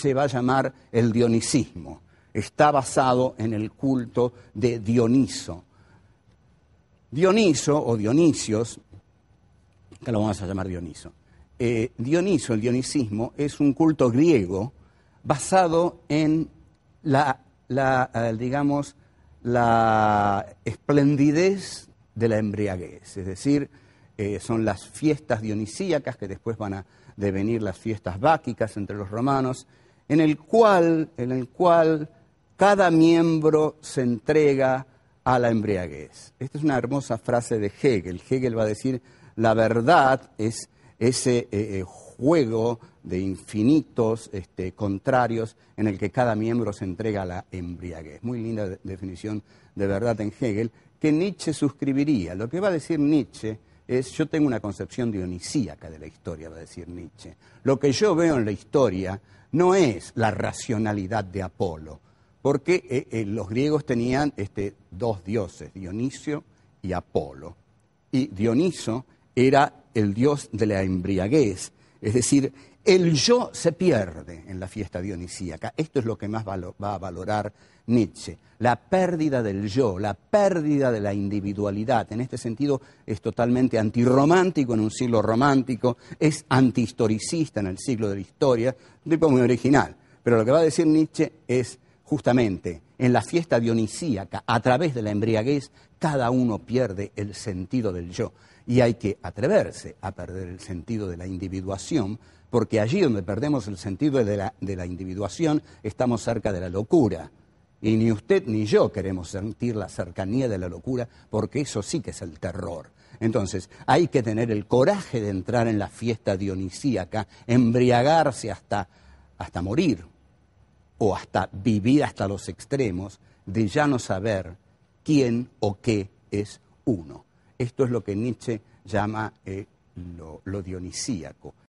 se va a llamar el dionisismo. Está basado en el culto de Dioniso. Dioniso o Dionisios, que lo vamos a llamar Dioniso. Eh, Dioniso, el dionisismo, es un culto griego basado en la, la eh, digamos, la esplendidez de la embriaguez, es decir, eh, son las fiestas dionisíacas que después van a devenir las fiestas báquicas entre los romanos, en el cual, cada miembro se entrega a la embriaguez. Esta es una hermosa frase de Hegel. Hegel va a decir, la verdad es ese eh, eh, juego de infinitos este, contrarios en el que cada miembro se entrega a la embriaguez. Muy linda definición de verdad en Hegel, que Nietzsche suscribiría. Lo que va a decir Nietzsche yo tengo una concepción dionisíaca de la historia, va a decir Nietzsche. Lo que yo veo en la historia no es la racionalidad de Apolo, porque eh, eh, los griegos tenían este, dos dioses, Dionisio y Apolo. Y Dioniso era el dios de la embriaguez, es decir, el yo se pierde en la fiesta dionisíaca. Esto es lo que más va a valorar Nietzsche. La pérdida del yo, la pérdida de la individualidad. En este sentido es totalmente antirromántico en un siglo romántico, es antihistoricista en el siglo de la historia, tipo muy original. Pero lo que va a decir Nietzsche es justamente en la fiesta dionisíaca, a través de la embriaguez, cada uno pierde el sentido del yo. Y hay que atreverse a perder el sentido de la individuación, porque allí donde perdemos el sentido de la, de la individuación estamos cerca de la locura. Y ni usted ni yo queremos sentir la cercanía de la locura, porque eso sí que es el terror. Entonces, hay que tener el coraje de entrar en la fiesta dionisíaca, embriagarse hasta, hasta morir, o hasta vivir hasta los extremos de ya no saber quién o qué es uno. Esto es lo que Nietzsche llama eh, lo dionisíaco.